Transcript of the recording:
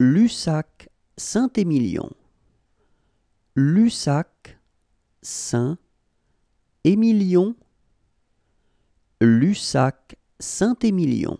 Lussac, Saint-Émilion. Lussac, Saint-Émilion. Lussac, Saint-Émilion.